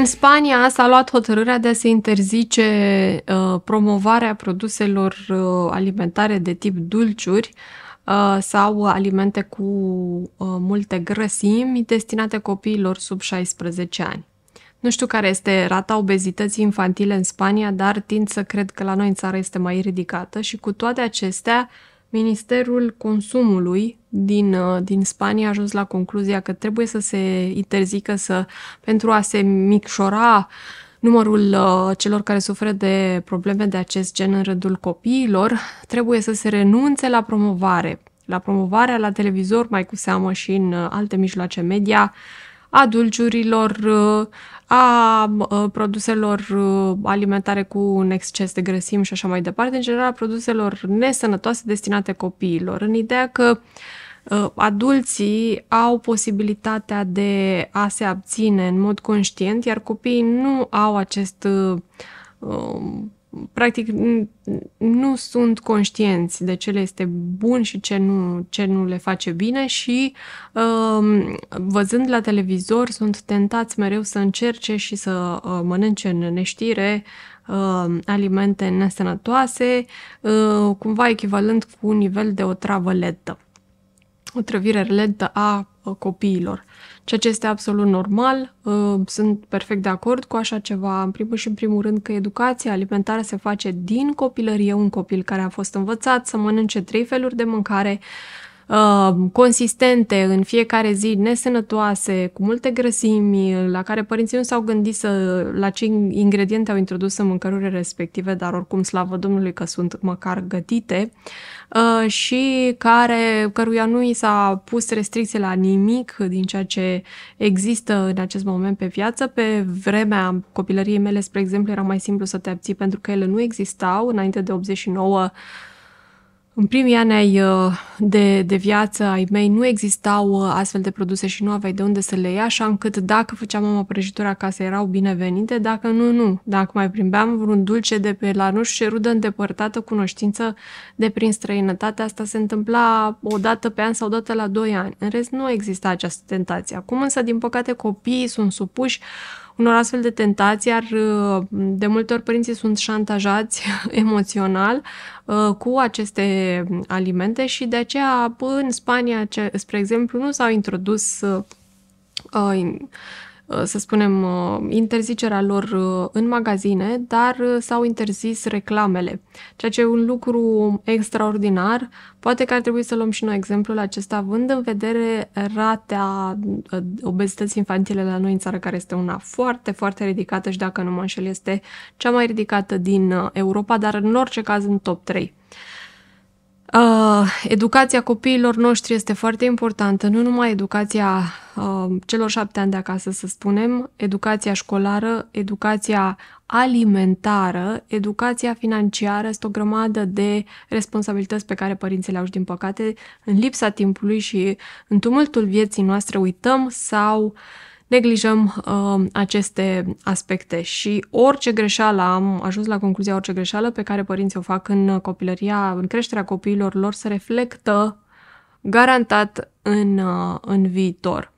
În Spania s-a luat hotărârea de a se interzice uh, promovarea produselor uh, alimentare de tip dulciuri uh, sau alimente cu uh, multe grăsimi destinate copiilor sub 16 ani. Nu știu care este rata obezității infantile în Spania, dar tind să cred că la noi în țară este mai ridicată și cu toate acestea Ministerul Consumului din, uh, din Spania a ajuns la concluzia că trebuie să se interzică să, pentru a se micșora numărul uh, celor care suferă de probleme de acest gen în rândul copiilor, trebuie să se renunțe la promovare, la promovarea la televizor, mai cu seamă și în uh, alte mijloace media, Uh, a dulciurilor, uh, a produselor uh, alimentare cu un exces de grăsimi și așa mai departe, în general a produselor nesănătoase destinate copiilor, în ideea că adulții au posibilitatea de a se abține în mod conștient, iar copiii nu au acest um, practic, nu sunt conștienți de ce le este bun și ce nu, ce nu le face bine și um, văzând la televizor sunt tentați mereu să încerce și să uh, mănânce în neștire um, alimente nesănătoase, uh, cumva echivalent cu un nivel de o travă ledă o relentă a copiilor. Ceea ce este absolut normal, ă, sunt perfect de acord cu așa ceva. În primul și în primul rând că educația alimentară se face din copilărie. Un copil care a fost învățat să mănânce trei feluri de mâncare, Uh, consistente în fiecare zi, nesănătoase, cu multe grăsimi, la care părinții nu s-au gândit să, la ce ingrediente au introdus în mâncărurile respective, dar oricum slavă Domnului că sunt măcar gătite, uh, și care, căruia nu i s-a pus restricție la nimic din ceea ce există în acest moment pe viață. Pe vremea copilăriei mele, spre exemplu, era mai simplu să te abții pentru că ele nu existau înainte de 89 în primii ani ai uh, de, de viață ai mei nu existau uh, astfel de produse și nu aveai de unde să le iei, așa încât dacă făceam mama prăjituri acasă erau binevenite, dacă nu, nu. Dacă mai primeam vreun dulce de pe la nu și rudă îndepărtată cunoștință de prin străinătate, asta se întâmpla o dată pe an sau o dată la 2 ani. În rest nu exista această tentație. Acum însă, din păcate, copiii sunt supuși unor astfel de tentații, iar uh, de multe ori părinții sunt șantajați emoțional uh, cu aceste alimente și de aceea în Spania, spre exemplu, nu s-au introdus uh, Uh, să spunem, uh, interzicerea lor uh, în magazine, dar s-au interzis reclamele, ceea ce e un lucru extraordinar. Poate că ar trebui să luăm și noi exemplul acesta, având în vedere ratea obezității infantile la noi în țară, care este una foarte, foarte ridicată și, dacă nu mă înșel, este cea mai ridicată din Europa, dar în orice caz în top 3. Uh, educația copiilor noștri este foarte importantă, nu numai educația Um, celor șapte ani de acasă, să spunem, educația școlară, educația alimentară, educația financiară, este o grămadă de responsabilități pe care părinții le au și din păcate în lipsa timpului și în tumultul vieții noastre uităm sau neglijăm uh, aceste aspecte și orice greșeală, am ajuns la concluzia orice greșeală pe care părinții o fac în copilăria, în creșterea copiilor lor, se reflectă garantat în, uh, în viitor.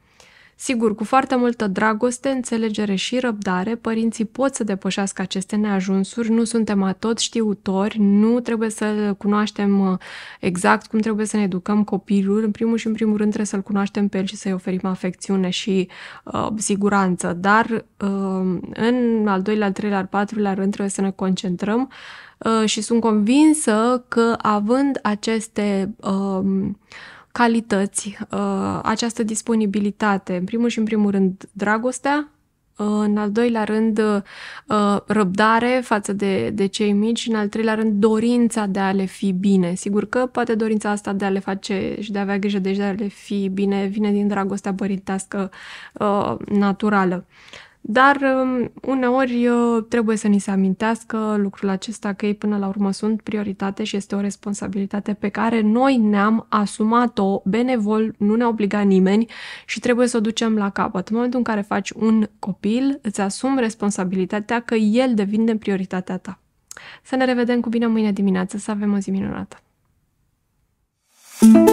Sigur, cu foarte multă dragoste, înțelegere și răbdare, părinții pot să depășească aceste neajunsuri, nu suntem atot știutori, nu trebuie să cunoaștem uh, exact cum trebuie să ne educăm copilul, în primul și în primul rând trebuie să-l cunoaștem pe el și să-i oferim afecțiune și uh, siguranță, dar uh, în al doilea, al treilea, al patrulea rând trebuie să ne concentrăm uh, și sunt convinsă că având aceste uh, calități, uh, această disponibilitate, în primul și în primul rând dragostea, uh, în al doilea rând uh, răbdare față de, de cei mici și în al treilea rând dorința de a le fi bine. Sigur că poate dorința asta de a le face și de a avea grijă de, de a le fi bine vine din dragostea părintească naturală. Dar um, uneori uh, trebuie să ni se amintească lucrul acesta că ei până la urmă sunt prioritate și este o responsabilitate pe care noi ne-am asumat-o benevol, nu ne-a obligat nimeni și trebuie să o ducem la capăt. În momentul în care faci un copil, îți asumi responsabilitatea că el devine prioritatea ta. Să ne revedem cu bine mâine dimineață, să avem o zi minunată! thank you